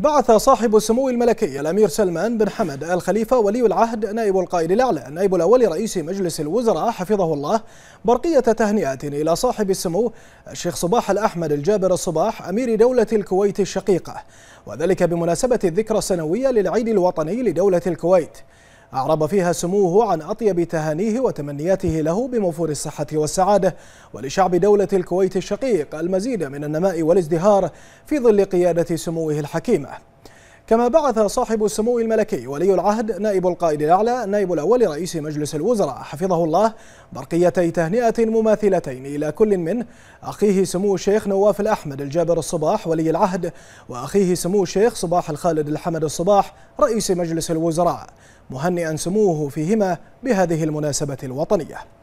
بعث صاحب السمو الملكي الأمير سلمان بن حمد آل خليفة ولي العهد نائب القائد الأعلى النائب الأول رئيس مجلس الوزراء حفظه الله برقية تهنئة إلى صاحب السمو الشيخ صباح الأحمد الجابر الصباح أمير دولة الكويت الشقيقة وذلك بمناسبة الذكرى السنوية للعيد الوطني لدولة الكويت أعرب فيها سموه عن أطيب تهانيه وتمنياته له بموفور الصحة والسعادة ولشعب دولة الكويت الشقيق المزيد من النماء والازدهار في ظل قيادة سموه الحكيمة كما بعث صاحب السمو الملكي ولي العهد نائب القائد الأعلى نائب الأول رئيس مجلس الوزراء حفظه الله برقيتي تهنئة مماثلتين إلى كل منه أخيه سمو الشيخ نواف الأحمد الجابر الصباح ولي العهد وأخيه سمو الشيخ صباح الخالد الحمد الصباح رئيس مجلس الوزراء مهنئا سموه فيهما بهذه المناسبة الوطنية